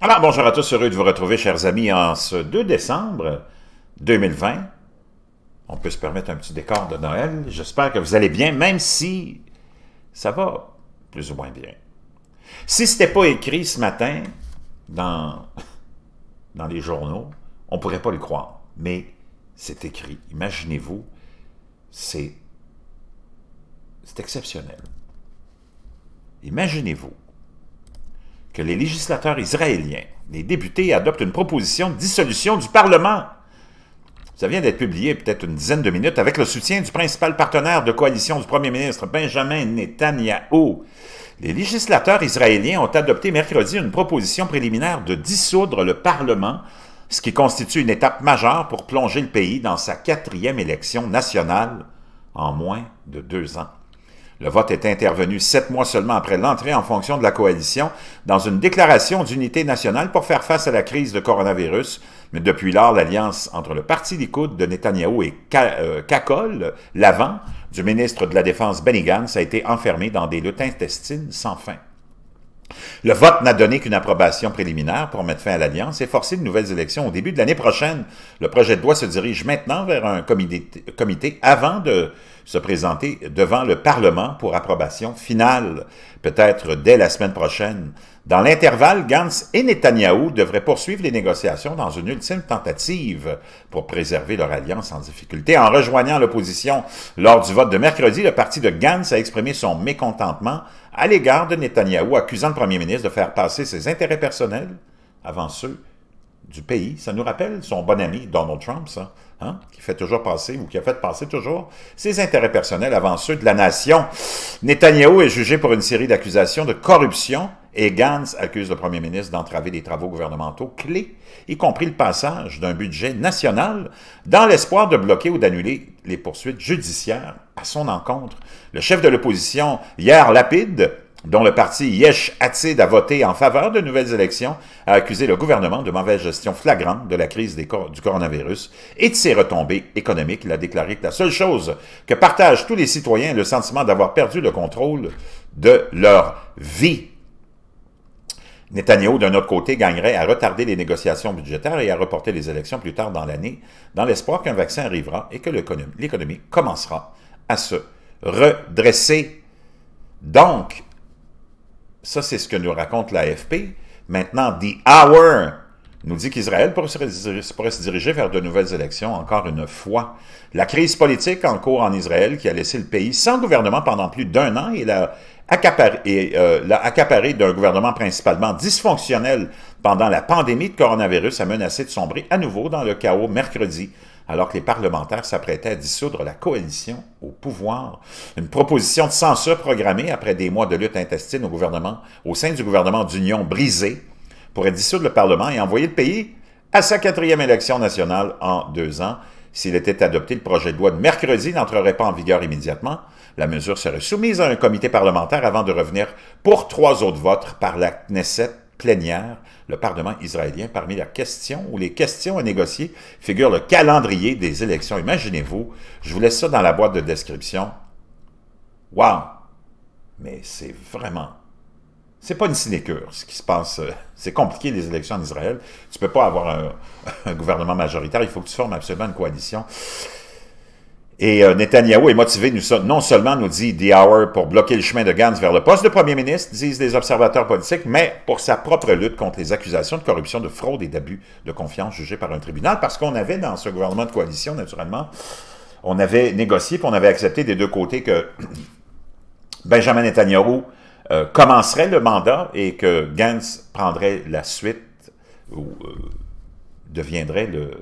Alors, bonjour à tous, heureux de vous retrouver, chers amis, en ce 2 décembre 2020. On peut se permettre un petit décor de Noël. J'espère que vous allez bien, même si ça va plus ou moins bien. Si ce n'était pas écrit ce matin dans, dans les journaux, on ne pourrait pas le croire, mais c'est écrit. Imaginez-vous, c'est exceptionnel. Imaginez-vous que les législateurs israéliens, les députés, adoptent une proposition de dissolution du Parlement. Ça vient d'être publié peut-être une dizaine de minutes avec le soutien du principal partenaire de coalition du premier ministre, Benjamin Netanyahu. Les législateurs israéliens ont adopté mercredi une proposition préliminaire de dissoudre le Parlement, ce qui constitue une étape majeure pour plonger le pays dans sa quatrième élection nationale en moins de deux ans. Le vote est intervenu sept mois seulement après l'entrée en fonction de la coalition dans une déclaration d'unité nationale pour faire face à la crise de coronavirus, mais depuis lors, l'alliance entre le Parti Likoud de Netanyahu et CACOL, euh, l'avant du ministre de la Défense Benny Gantz, a été enfermée dans des luttes intestines sans fin. Le vote n'a donné qu'une approbation préliminaire pour mettre fin à l'alliance et forcer de nouvelles élections au début de l'année prochaine. Le projet de loi se dirige maintenant vers un comité avant de se présenter devant le Parlement pour approbation finale, peut-être dès la semaine prochaine. Dans l'intervalle, Gantz et Netanyahou devraient poursuivre les négociations dans une ultime tentative pour préserver leur alliance en difficulté. En rejoignant l'opposition lors du vote de mercredi, le parti de Gantz a exprimé son mécontentement à l'égard de Netanyahou, accusant le premier ministre de faire passer ses intérêts personnels avant ceux du pays. Ça nous rappelle son bon ami Donald Trump, ça, hein, qui fait toujours passer, ou qui a fait passer toujours, ses intérêts personnels avant ceux de la nation. Netanyahu est jugé pour une série d'accusations de corruption et Gantz accuse le premier ministre d'entraver des travaux gouvernementaux clés, y compris le passage d'un budget national, dans l'espoir de bloquer ou d'annuler les poursuites judiciaires à son encontre. Le chef de l'opposition, hier lapide, dont le parti Yesh Atid a voté en faveur de nouvelles élections, a accusé le gouvernement de mauvaise gestion flagrante de la crise du coronavirus et de ses retombées économiques. Il a déclaré que la seule chose que partagent tous les citoyens est le sentiment d'avoir perdu le contrôle de leur vie. Netanyahu, d'un autre côté, gagnerait à retarder les négociations budgétaires et à reporter les élections plus tard dans l'année, dans l'espoir qu'un vaccin arrivera et que l'économie commencera à se redresser. Donc, ça, c'est ce que nous raconte l'AFP. Maintenant, The Hour nous dit qu'Israël pourrait se diriger vers de nouvelles élections encore une fois. La crise politique en cours en Israël qui a laissé le pays sans gouvernement pendant plus d'un an et l'a accaparé, euh, accaparé d'un gouvernement principalement dysfonctionnel pendant la pandémie de coronavirus a menacé de sombrer à nouveau dans le chaos mercredi alors que les parlementaires s'apprêtaient à dissoudre la coalition au pouvoir. Une proposition de censure programmée après des mois de lutte intestine au gouvernement, au sein du gouvernement d'union brisée pourrait dissoudre le Parlement et envoyer le pays à sa quatrième élection nationale en deux ans. S'il était adopté, le projet de loi de mercredi n'entrerait pas en vigueur immédiatement. La mesure serait soumise à un comité parlementaire avant de revenir pour trois autres votes par la Knesset plénière, le Parlement israélien, parmi la question ou les questions à négocier figure le calendrier des élections. Imaginez-vous, je vous laisse ça dans la boîte de description. Wow! Mais c'est vraiment... C'est pas une sinécure, ce qui se passe. Euh, c'est compliqué, les élections en Israël. Tu peux pas avoir un gouvernement majoritaire. Il faut que tu formes absolument une coalition. Et euh, Netanyahu Netanyahou est motivé non seulement, nous dit The Hour, pour bloquer le chemin de Gantz vers le poste de premier ministre, disent les observateurs politiques, mais pour sa propre lutte contre les accusations de corruption, de fraude et d'abus de confiance jugées par un tribunal, parce qu'on avait dans ce gouvernement de coalition, naturellement, on avait négocié, puis on avait accepté des deux côtés que Benjamin Netanyahu euh, commencerait le mandat et que Gantz prendrait la suite ou euh, deviendrait le,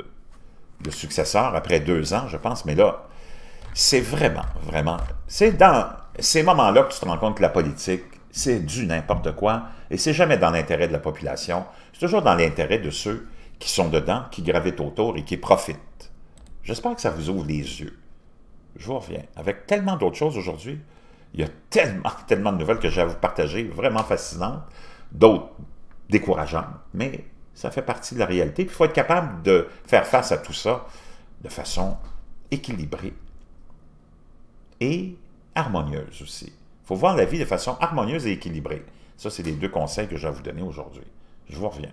le successeur après deux ans, je pense, mais là c'est vraiment, vraiment, c'est dans ces moments-là que tu te rends compte que la politique, c'est du n'importe quoi, et c'est jamais dans l'intérêt de la population, c'est toujours dans l'intérêt de ceux qui sont dedans, qui gravitent autour et qui profitent. J'espère que ça vous ouvre les yeux. Je vous reviens avec tellement d'autres choses aujourd'hui. Il y a tellement, tellement de nouvelles que j'ai à vous partager, vraiment fascinantes, d'autres décourageantes, mais ça fait partie de la réalité. il faut être capable de faire face à tout ça de façon équilibrée et harmonieuse aussi. Il faut voir la vie de façon harmonieuse et équilibrée. Ça, c'est les deux conseils que je vais vous donner aujourd'hui. Je vous reviens.